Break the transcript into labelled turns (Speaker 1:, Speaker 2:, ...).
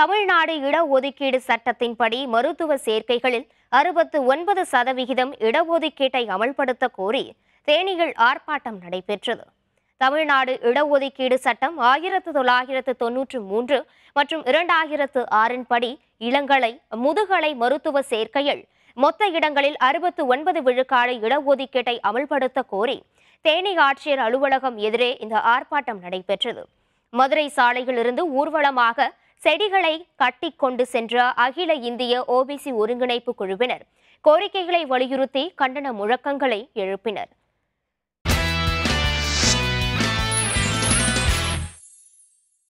Speaker 1: தமிழ்நாடு இடஒதுக்கீடு சட்டத்தின்படி மருத்துவ சேர்க்கைகளில் அறுபத்து ஒன்பது சதவிகிதம் இடஒதுக்கீட்டை அமல்படுத்த கோரி தேனியில் ஆர்ப்பாட்டம் நடைபெற்றது தமிழ்நாடு இடஒதுக்கீடு சட்டம் ஆயிரத்து தொள்ளாயிரத்து தொன்னூற்று மூன்று மற்றும் இரண்டாயிரத்து ஆறின் படி இளங்கலை முதுகலை மருத்துவ சேர்க்கையில் மொத்த இடங்களில் அறுபத்து ஒன்பது விழுக்காடு இடஒதுக்கீட்டை அமல்படுத்த கோரி தேனி ஆட்சியர் அலுவலகம் எதிரே இந்த ஆர்ப்பாட்டம் நடைபெற்றது மதுரை சாலையிலிருந்து ஊர்வலமாக செடிகளை கட்டி கொண்டு சென்ற அகில இந்திய ஓபிசி ஒருங்கிணைப்பு குழுவினர் கோரிக்கைகளை வலியுறுத்தி கண்டன முழக்கங்களை எழுப்பினர்